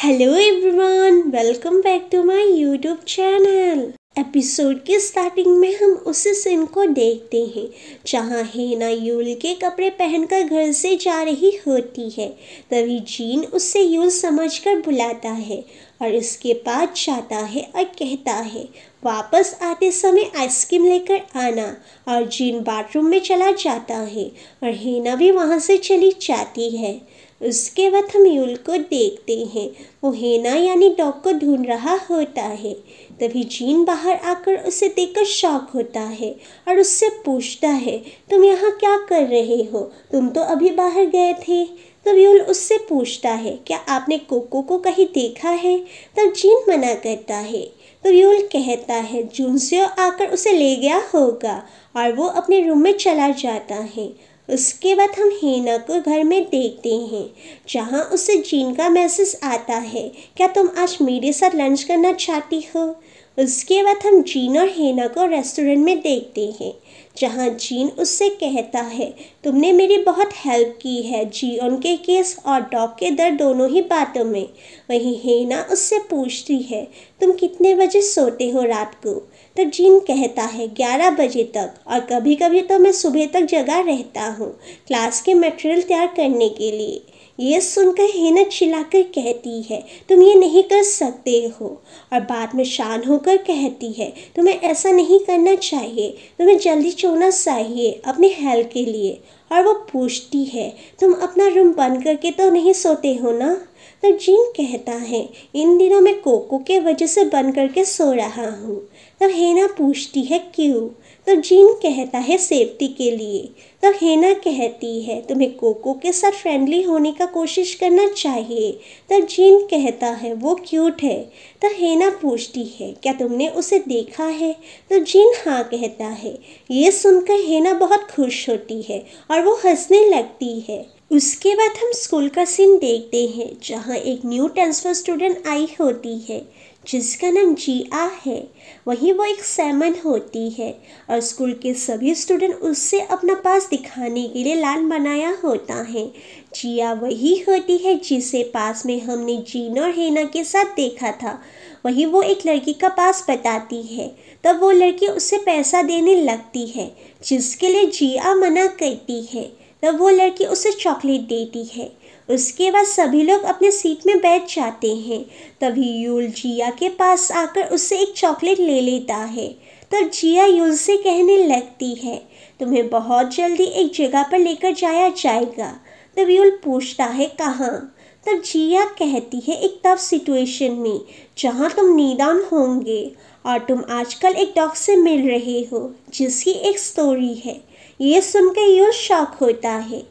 hello everyone welcome back to my YouTube channel episode के starting में हम उसी सीन को देखते हैं जहाँ हेना यूल के कपड़े पहनकर घर से जा रही होती है तभी जीन उससे यूल समझकर बुलाता है और इसके बाद जाता है और कहता है वापस आते समय आइसक्रीम लेकर आना और जीन बाथरूम में चला जाता है और हेना भी वहाँ से चली जाती है उसके बाद हम यूल को देखते हैं वो हेना यानी डॉग को ढूंढ रहा होता है तभी जीन बाहर आकर उसे देखकर शौक होता है और उससे पूछता है तुम यहाँ क्या कर रहे हो तुम तो अभी बाहर गए थे तब यूल उससे पूछता है क्या आपने कोको को कहीं देखा है तब जीन मना करता है तो यूल कहता है जूनसियो आकर उसे ले गया होगा और वो अपने रूम में चला जाता है उसके बाद हम हेना को घर में देखते हैं जहाँ उसे जीन का मैसेज आता है क्या तुम आज मेरे साथ लंच करना चाहती हो उसके बाद हम जीन और हेना को रेस्टोरेंट में देखते हैं जहाँ जीन उससे कहता है तुमने मेरी बहुत हेल्प की है जी उनके केस और डॉग के दर्द दोनों ही बातों में वहीं हेना उससे पूछती है तुम कितने बजे सोते हो रात को तो जीन कहता है ग्यारह बजे तक और कभी कभी तो मैं सुबह तक जगा रहता हूँ क्लास के मटेरियल तैयार करने के लिए ये सुनकर हिना चिल्लाकर कहती है तुम ये नहीं कर सकते हो और बाद में शान होकर कहती है तुम्हें ऐसा नहीं करना चाहिए तुम्हें जल्दी चोना चाहिए अपने हेल्थ के लिए और वो पूछती है तुम अपना रूम बंद करके तो नहीं सोते हो ना तो जीन कहता है इन दिनों मैं कोको के वजह से बंद करके सो रहा हूँ तब हेना पूछती है क्यों तो जीन कहता है सेफ्टी के लिए तो हेना कहती है तुम्हें कोको के साथ फ्रेंडली होने का कोशिश करना चाहिए तो जीन कहता है वो क्यूट है तो हेना पूछती है क्या तुमने उसे देखा है तो जीन हाँ कहता है ये सुनकर हेना बहुत खुश होती है और वो हंसने लगती है उसके बाद हम स्कूल का सीन देखते हैं जहाँ एक न्यू ट्रांसफ़र स्टूडेंट आई होती है जिसका नाम जिया है वहीं वो एक सैमन होती है और स्कूल के सभी स्टूडेंट उससे अपना पास दिखाने के लिए लाल बनाया होता है जिया वही होती है जिसे पास में हमने जीन और हेना के साथ देखा था वहीं वो एक लड़की का पास बताती है तब वो लड़की उससे पैसा देने लगती है जिसके लिए जिया मना करती है तब वो लड़की उसे चॉकलेट देती है उसके बाद सभी लोग अपने सीट में बैठ जाते हैं तभी यूल जिया के पास आकर उससे एक चॉकलेट ले लेता है तब तो जिया यूल से कहने लगती है तुम्हें बहुत जल्दी एक जगह पर लेकर जाया जाएगा तब यूल पूछता है कहाँ तब जिया कहती है एक टफ सिचुएशन में जहाँ तुम निदान होंगे और तुम आजकल एक डॉग से मिल रहे हो जिसकी एक स्टोरी है ये सुनकर यूल शॉक होता है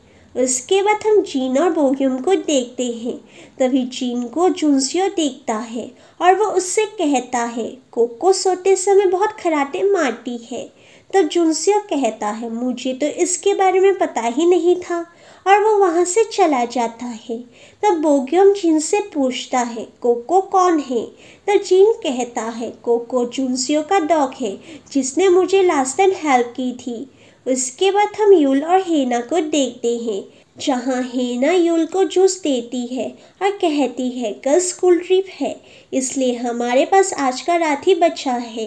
उसके बाद हम जीन और बोगियम को देखते हैं तभी जीन को झुंसियो देखता है और वो उससे कहता है कोको सोते समय बहुत खराटे मारती है तब तो झुंसियो कहता है मुझे तो इसके बारे में पता ही नहीं था और वो वहाँ से चला जाता है तब बोगियम जिन से पूछता है कोको कौन है तो जीन कहता है कोको झुंसियो का डॉग है जिसने मुझे लास्ट टाइम हेल्प की थी उसके बाद हम यूल और हेना को देखते हैं जहाँ हेना यूल को जूस देती है और कहती है कल स्कूल ट्रिप है इसलिए हमारे पास आज का रात ही बचा है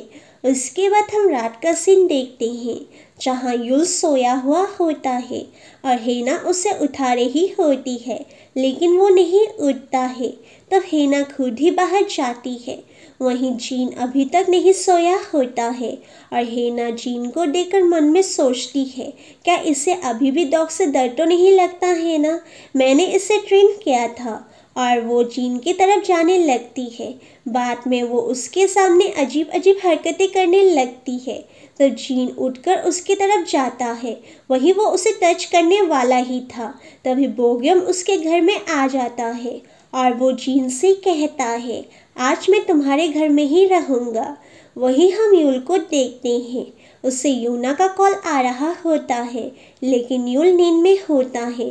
उसके बाद हम रात का सीन देखते हैं जहाँ यूल सोया हुआ होता है और हेना उसे उठा रही होती है लेकिन वो नहीं उठता है तब हेना खुद ही बाहर जाती है वहीं जीन अभी तक नहीं सोया होता है और हेना जीन को देखकर मन में सोचती है क्या इसे अभी भी डॉग से डर तो नहीं लगता है ना मैंने इसे ट्रेन किया था और वो जीन की तरफ जाने लगती है बाद में वो उसके सामने अजीब अजीब हरकतें करने लगती है तो जीन उठकर उसकी तरफ जाता है वहीं वो उसे टच करने वाला ही था तभी बोगियम उसके घर में आ जाता है और वो जीन से कहता है आज मैं तुम्हारे घर में ही रहूँगा वही हम यूल को देखते हैं उसे यूना का कॉल आ रहा होता है लेकिन यूल नींद में होता है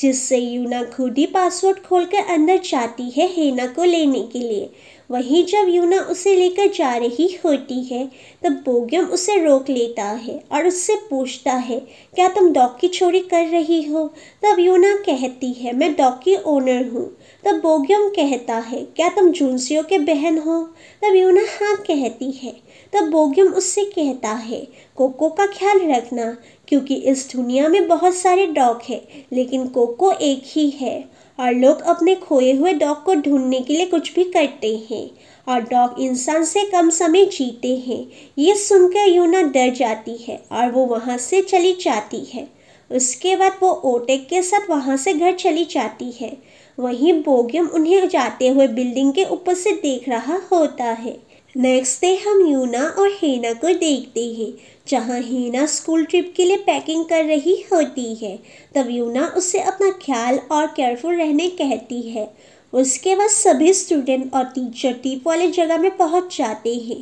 जिससे यूना खुद ही पासवर्ड खोलकर अंदर जाती है हेना को लेने के लिए वहीं जब यूना उसे लेकर जा रही होती है तब बोग्यम उसे रोक लेता है और उससे पूछता है क्या तुम डॉग की चोरी कर रही हो तब यूना कहती है मैं डॉग की ओनर हूँ तब बोगियम कहता है क्या तुम जूनसियो के बहन हो तब यूना हाँ कहती है तब बोग्यम उससे कहता है कोको का ख्याल रखना क्योंकि इस दुनिया में बहुत सारे डॉग हैं लेकिन कोको एक ही है और लोग अपने खोए हुए डॉग को ढूंढने के लिए कुछ भी करते हैं और डॉग इंसान से कम समय जीते हैं ये सुनकर यूना डर जाती है और वो वहाँ से चली जाती है उसके बाद वो ओटेक के साथ वहाँ से घर चली जाती है वहीं बोगियम उन्हें जाते हुए बिल्डिंग के ऊपर से देख रहा होता है नेक्स्ट डे हम यूना और हेना को देखते हैं जहाँ हीना स्कूल ट्रिप के लिए पैकिंग कर रही होती है तब यूना उससे अपना ख्याल और केयरफुल रहने कहती है उसके बाद सभी स्टूडेंट और टीचर टीप वाले जगह में पहुंच जाते हैं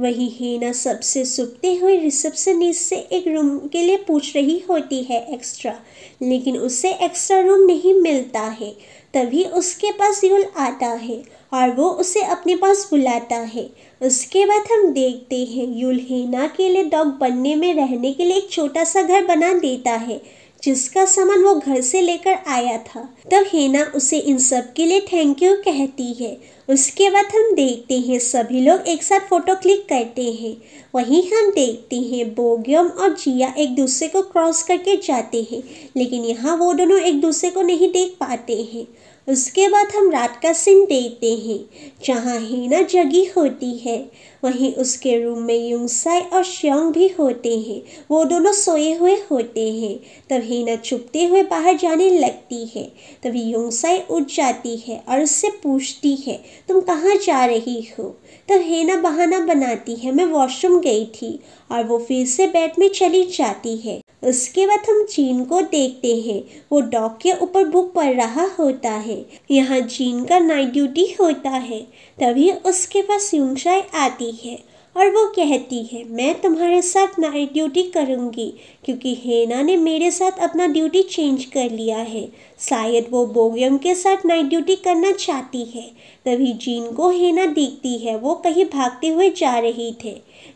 वहीं हीना सबसे सुपते हुए रिसेप्शनिस्ट से एक रूम के लिए पूछ रही होती है एक्स्ट्रा लेकिन उसे एक्स्ट्रा रूम नहीं मिलता है तभी उसके पास यूल आता है और वो उसे अपने पास बुलाता है उसके बाद हम देखते हैं यूल हेना के लिए डॉग बनने में रहने के लिए एक छोटा सा घर बना देता है जिसका सामान वो घर से लेकर आया था तब हेना उसे इन सब के लिए थैंक यू कहती है उसके बाद हम देखते हैं सभी लोग एक साथ फोटो क्लिक करते हैं वहीं हम देखते हैं बोगियम और जिया एक दूसरे को क्रॉस करके जाते हैं लेकिन यहाँ वो दोनों एक दूसरे को नहीं देख पाते हैं उसके बाद हम रात का सीन देखते हैं जहाँ हीना जगी होती है वहीं उसके रूम में युंगसाई और श्योंग भी होते हैं वो दोनों सोए हुए होते हैं तब हीना छुपते हुए बाहर जाने लगती है तभी युंगसाई उठ जाती है और उससे पूछती है तुम कहाँ जा रही हो तब हीना बहाना बनाती है मैं वॉशरूम गई थी और वो फिर से बेड में चली जाती है उसके बाद हम जीन को देखते हैं वो डॉक के ऊपर बुक पढ़ रहा होता है यहाँ जीन का नाइट ड्यूटी होता है तभी उसके पास यूनशाई आती है और वो कहती है मैं तुम्हारे साथ नाइट ड्यूटी करूँगी क्योंकि हेना ने मेरे साथ अपना ड्यूटी चेंज कर लिया है शायद वो बोगियम के साथ नाइट ड्यूटी करना चाहती है तभी जीन को हेना देखती है वो कहीं भागते हुए जा रही थे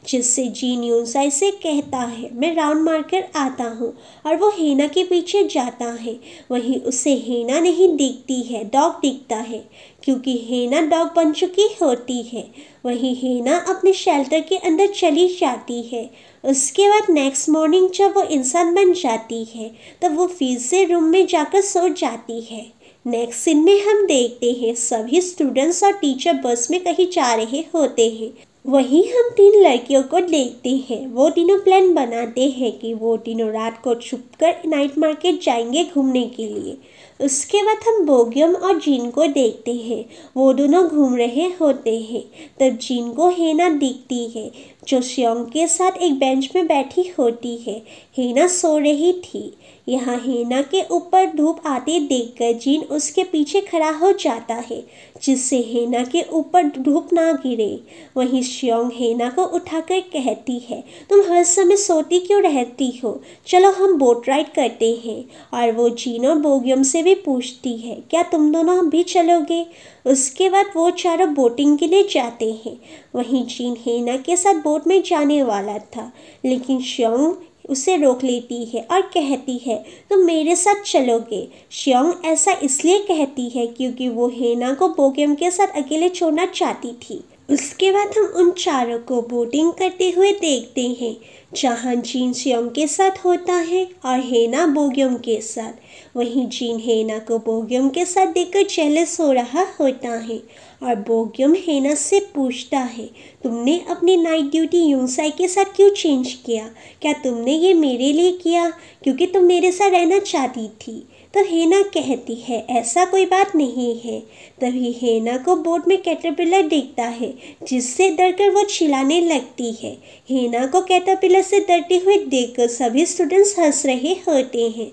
जिससे जी न्यूज ऐसे कहता है मैं राउंड मारकर आता हूँ और वो हेना के पीछे जाता है वहीं उसे हेना नहीं दिखती है डॉग दिखता है क्योंकि हेना डॉग बन चुकी होती है वहीं हेना अपने शेल्टर के अंदर चली जाती है उसके बाद नेक्स्ट मॉर्निंग जब वो इंसान बन जाती है तो वो फिर से रूम में जाकर सो जाती है नेक्स्ट सीन में हम देखते हैं सभी स्टूडेंट्स और टीचर बस में कहीं जा रहे होते हैं वही हम तीन लड़कियों को देखते हैं वो तीनों प्लान बनाते हैं कि वो तीनों रात को छुप कर नाइट मार्केट जाएंगे घूमने के लिए उसके बाद हम बोगियम और जीन को देखते हैं वो दोनों घूम रहे होते हैं तब जीन को हेना दिखती है जो श्योंग के साथ एक बेंच में बैठी होती है हेना सो रही थी यहाँ हेना के ऊपर धूप आते देखकर जीन उसके पीछे खड़ा हो जाता है जिससे हेना के ऊपर धूप ना गिरे वहीं श्योंग हेना को उठाकर कहती है तुम हर समय सोती क्यों रहती हो चलो हम बोट राइड करते हैं और वो जीन और बोगियम से भी पूछती है क्या तुम दोनों भी चलोगे उसके बाद वो चारों बोटिंग के लिए जाते हैं वहीं जीन हेना के साथ बोट में जाने वाला था लेकिन श्योंग उसे रोक लेती है और कहती है तुम मेरे साथ चलोगे श्योंग ऐसा इसलिए कहती है क्योंकि वो हेना को बोगेम के साथ अकेले छोड़ना चाहती थी उसके बाद हम उन चारों को बोटिंग करते हुए देखते हैं जहाँ जीन श्योंग के साथ होता है और हेना बोग्योम के साथ वहीं जीन हेना को बोग्योम के साथ देखकर जेलस हो रहा होता है और बोग्यम हेना से पूछता है तुमने अपनी नाइट ड्यूटी यूनसाई के साथ क्यों चेंज किया क्या तुमने ये मेरे लिए किया क्योंकि तुम मेरे साथ रहना चाहती थी तो हेना कहती है ऐसा कोई बात नहीं है तभी हेना को बोट में कैटरपिलर देखता है जिससे डरकर वो चिल्लाने लगती है हेना को कैटरपिलर से डरते हुए देखकर सभी स्टूडेंट्स हंस रहे होते हैं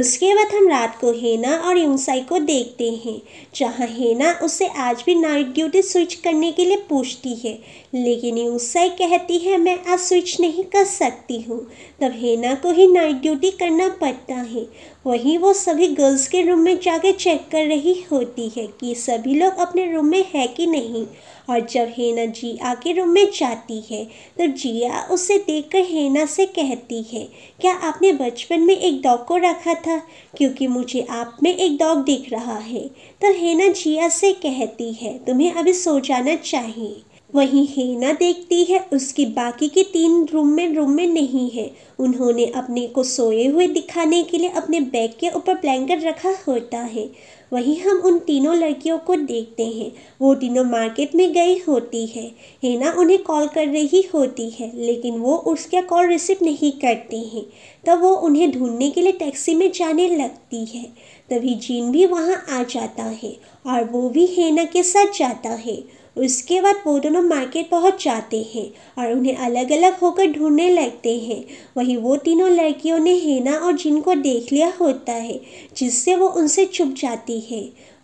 उसके बाद हम रात को हेना और यूंसाई को देखते हैं जहाँ हेना उसे आज भी नाइट ड्यूटी स्विच करने के लिए पूछती है लेकिन यूंसाई कहती है मैं आज स्विच नहीं कर सकती हूँ तब हेना को ही नाइट ड्यूटी करना पड़ता है वहीं वो सभी गर्ल्स के रूम में जाके चेक कर रही होती है कि सभी लोग अपने रूम में है कि नहीं और जब हेना जिया के रूम में जाती है तो जिया उसे देखकर हेना से कहती है क्या आपने बचपन में एक डॉग को रखा था क्योंकि मुझे आप में एक डॉग दिख रहा है तो हेना जिया से कहती है तुम्हें अभी सो जाना चाहिए वहीं हेना देखती है उसकी बाकी के तीन रूम में रूम में नहीं है उन्होंने अपने को सोए हुए दिखाने के लिए अपने बैग के ऊपर ब्लैंकेट रखा होता है वहीं हम उन तीनों लड़कियों को देखते हैं वो तीनों मार्केट में गई होती है हेना उन्हें कॉल कर रही होती है लेकिन वो उसका कॉल रिसीव नहीं करते हैं तब वो उन्हें ढूंढने के लिए टैक्सी में जाने लगती है तभी जीन भी वहाँ आ जाता है और वो भी हेना के साथ जाता है उसके बाद वो दोनों मार्केट पहुंच जाते हैं और उन्हें अलग अलग होकर ढूंढने लगते हैं वहीं वो तीनों लड़कियों ने हेना और जिन को देख लिया होता है जिससे वो उनसे छुप जाती है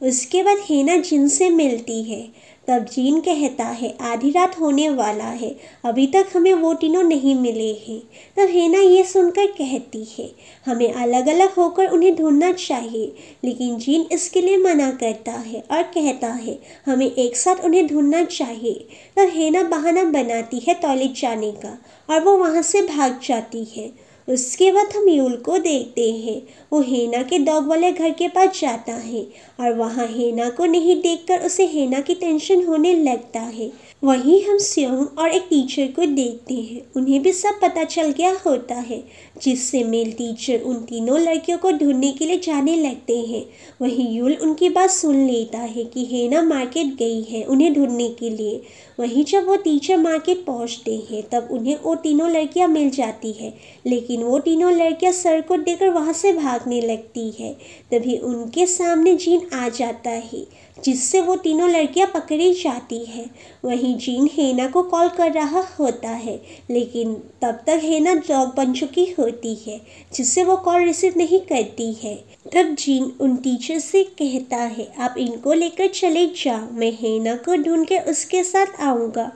उसके बाद हेना जिन से मिलती है तब जीन कहता है आधी रात होने वाला है अभी तक हमें वो तीनों नहीं मिले हैं तब हेना ये सुनकर कहती है हमें अलग अलग होकर उन्हें ढूंढना चाहिए लेकिन जीन इसके लिए मना करता है और कहता है हमें एक साथ उन्हें ढूंढना चाहिए तब हेना बहाना बनाती है टॉयलेट जाने का और वो वहाँ से भाग जाती है उसके बाद हम यूल को देखते हैं वो हेना के डॉग वाले घर के पास जाता है और वहाँ हेना को नहीं देखकर उसे हेना की टेंशन होने लगता है वहीं हम स्वयं और एक टीचर को देखते हैं उन्हें भी सब पता चल गया होता है जिससे मेल टीचर उन तीनों लड़कियों को ढूंढने के लिए जाने लगते हैं वहीं यूल उनकी बात सुन लेता है कि हेना मार्केट गई है उन्हें ढूंढने के लिए वहीं जब वो टीचर मार्केट पहुंचते हैं तब उन्हें वो तीनों लड़कियां मिल जाती है लेकिन वो तीनों लड़कियां सर को देकर वहाँ से भागने लगती है तभी उनके सामने जीन आ जाता है जिससे वो तीनों लड़कियां पकड़ी जाती हैं वहीं जीन हेना को कॉल कर रहा होता है लेकिन तब तक हेना जॉब बन चुकी होती है जिससे वो कॉल रिसीव नहीं करती है तब जीन उन टीचर से कहता है आप इनको लेकर चले जाओ मैं हेना को ढूंढ के उसके साथ आऊँगा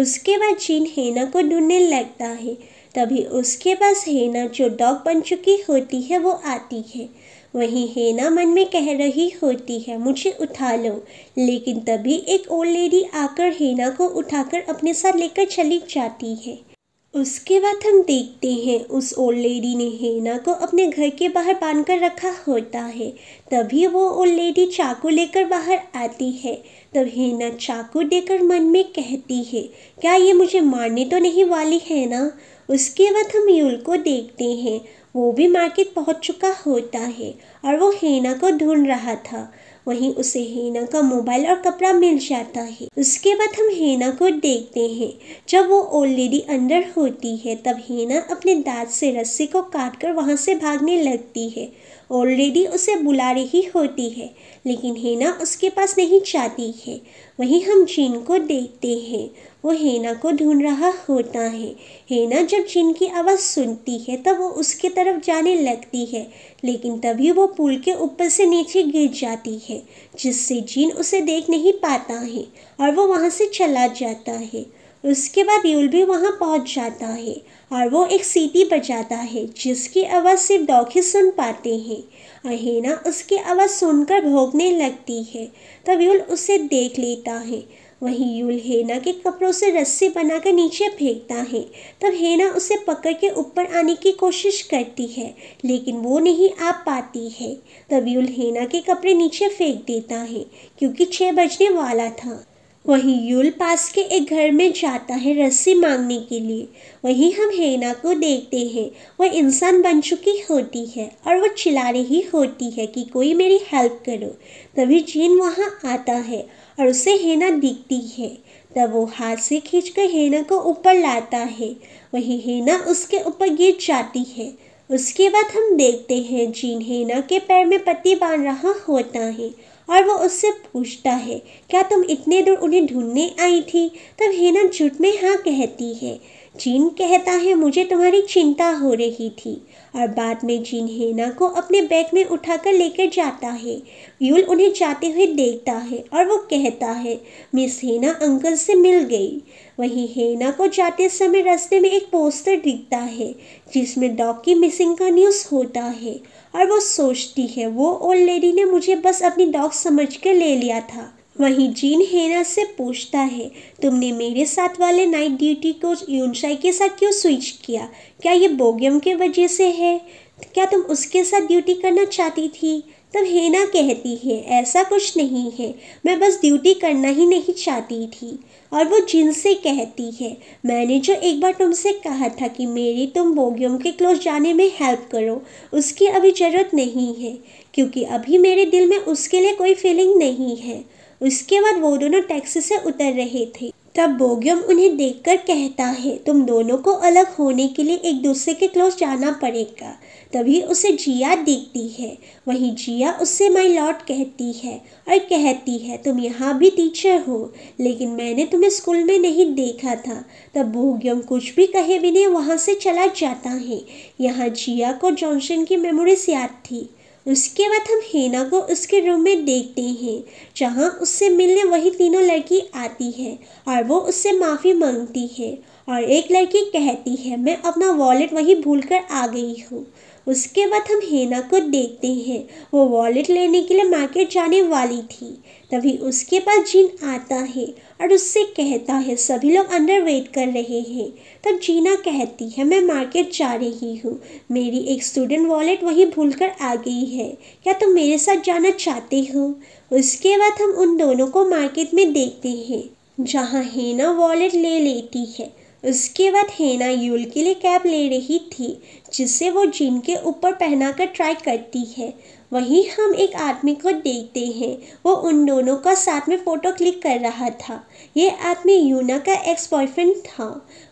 उसके बाद जीन हेना को ढूंढने लगता है तभी उसके पास हेना जो डॉग बन चुकी होती है वो आती है वहीं हेना मन में कह रही होती है मुझे उठा लो लेकिन तभी एक ओल्ड लेडी आकर हेना को उठाकर अपने साथ लेकर चली जाती है उसके बाद हम देखते हैं उस ओल्ड लेडी ने हेना को अपने घर के बाहर बांध कर रखा होता है तभी वो ओल्ड लेडी चाकू लेकर बाहर आती है तब हेना चाकू देकर मन में कहती है क्या ये मुझे मारने तो नहीं वाली है ना उसके बाद हम यूल को देखते हैं वो भी मार्केट पहुंच चुका होता है और वो हेना को ढूंढ रहा था वहीं उसे हेना का मोबाइल और कपड़ा मिल जाता है उसके बाद हम हेना को देखते हैं जब वो ऑलरेडी अंडर होती है तब हेना अपने दांत से रस्सी को काट कर वहाँ से भागने लगती है ऑलरेडी उसे बुला रही होती है लेकिन हेना उसके पास नहीं जाती है वहीं हम जीन को देखते हैं वो हेना को ढूंढ रहा होता है हेना जब जीन की आवाज़ सुनती है तब वो उसके तरफ जाने लगती है लेकिन तभी वो पुल के ऊपर से नीचे गिर जाती है जिससे जीन उसे देख नहीं पाता है और वो वहाँ से चला जाता है उसके बाद भी वहाँ पहुँच जाता है और वो एक सीटी बजाता है जिसकी आवाज़ सिर्फ डॉग ही सुन पाते हैं और हीना उसकी आवाज़ सुनकर भोगने लगती है तब यूल उसे देख लेता है वहीं यूल हेना के कपड़ों से रस्सी बनाकर नीचे फेंकता है तब हेना उसे पकड़ के ऊपर आने की कोशिश करती है लेकिन वो नहीं आ पाती है तब यूल हेना के कपड़े नीचे फेंक देता है क्योंकि छः बजने वाला था वहीं यूल पास के एक घर में जाता है रस्सी मांगने के लिए वहीं हम हेना को देखते हैं वह इंसान बन चुकी होती है और वह चिल्ला रही होती है कि कोई मेरी हेल्प करो तभी जीन वहाँ आता है और उसे हेना दिखती है तब वो हाथ से खींच कर हेना को ऊपर लाता है वहीं हेना उसके ऊपर गिर जाती है उसके बाद हम देखते हैं जीन हेना के पैर में पत्ती बांध रहा होता है और वो उससे पूछता है क्या तुम इतने दूर उन्हें ढूंढने आई थी तब हेना झूठ में हाँ कहती है जीन कहता है मुझे तुम्हारी चिंता हो रही थी और बाद में जीन हेना को अपने बैग में उठाकर लेकर जाता है यूल उन्हें जाते हुए देखता है और वो कहता है मिस हेना अंकल से मिल गई वहीं हेना को जाते समय रास्ते में एक पोस्टर दिखता है जिसमें डॉग की मिसिंग का न्यूज़ होता है और वो सोचती है वो ओल्ड लेडी ने मुझे बस अपनी डॉग समझ कर ले लिया था वहीं जीन हेना से पूछता है तुमने मेरे साथ वाले नाइट ड्यूटी को यूनशाई के साथ क्यों स्विच किया क्या ये बोगियम के वजह से है क्या तुम उसके साथ ड्यूटी करना चाहती थी तब हेना कहती है ऐसा कुछ नहीं है मैं बस ड्यूटी करना ही नहीं चाहती थी और वो जिन से कहती है मैंने जो एक बार तुमसे कहा था कि मेरी तुम बोगियम के क्लोज जाने में हेल्प करो उसकी अभी ज़रूरत नहीं है क्योंकि अभी मेरे दिल में उसके लिए कोई फीलिंग नहीं है उसके बाद वो दोनों टैक्सी से उतर रहे थे तब बोग्यम उन्हें देखकर कहता है तुम दोनों को अलग होने के लिए एक दूसरे के क्लोज जाना पड़ेगा तभी उसे जिया देखती है वहीं जिया उससे माई लॉर्ड कहती है और कहती है तुम यहाँ भी टीचर हो लेकिन मैंने तुम्हें स्कूल में नहीं देखा था तब बोग्यम कुछ भी कहे बिना वहाँ से चला जाता है यहाँ जिया को जॉनसन की मेमोरीज याद थी उसके बाद हम हेना को उसके रूम में देखते हैं जहाँ उससे मिलने वही तीनों लड़की आती है और वो उससे माफ़ी मांगती है और एक लड़की कहती है मैं अपना वॉलेट वहीं भूल कर आ गई हूँ उसके बाद हम हेना को देखते हैं वो वॉलेट लेने के लिए मार्केट जाने वाली थी तभी उसके पास जीन आता है और उससे कहता है सभी लोग अंदर वेट कर रहे हैं तब जीना कहती है मैं मार्केट जा रही हूँ मेरी एक स्टूडेंट वॉलेट वहीं भूल कर आ गई है क्या तुम मेरे साथ जाना चाहते हो उसके बाद हम उन दोनों को मार्केट में देखते हैं जहाँ हेना वॉलेट ले लेती है उसके बाद हेना यूल के लिए कैप ले रही थी जिसे वो जिन के ऊपर पहना कर ट्राई करती है वहीं हम एक आदमी को देखते हैं वो उन दोनों का साथ में फ़ोटो क्लिक कर रहा था ये आदमी यूना का एक्स बॉयफ्रेंड था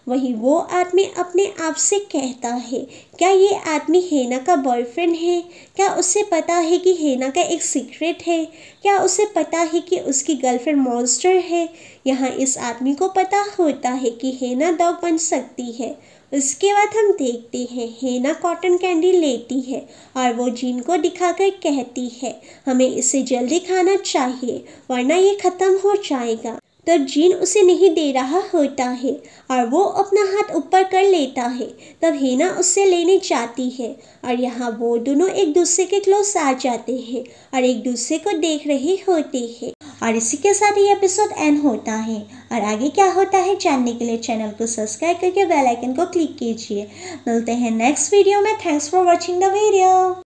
वहीं वो आदमी अपने आप से कहता है क्या ये आदमी हेना का बॉयफ्रेंड है क्या उसे पता है कि हेना का एक सीक्रेट है क्या उसे पता है कि उसकी गर्लफ्रेंड मॉन्स्टर है यहाँ इस आदमी को पता होता है कि हेना डॉग बन सकती है उसके बाद हम देखते हैं हेना कॉटन कैंडी लेती है और वो जीन को दिखाकर कहती है हमें इसे जल्दी खाना चाहिए वरना ये ख़त्म हो जाएगा तो जीन उसे नहीं दे रहा होता है और वो अपना हाथ ऊपर कर लेता है तब हेना उससे लेने जाती है और यहाँ वो दोनों एक दूसरे के क्लोज आ जाते हैं और एक दूसरे को देख रहे होते हैं और इसी के साथ ये एपिसोड एंड होता है और आगे क्या होता है जानने के लिए चैनल को सब्सक्राइब करके बेल आइकन को क्लिक कीजिए मिलते हैं नेक्स्ट वीडियो में thanks for watching the video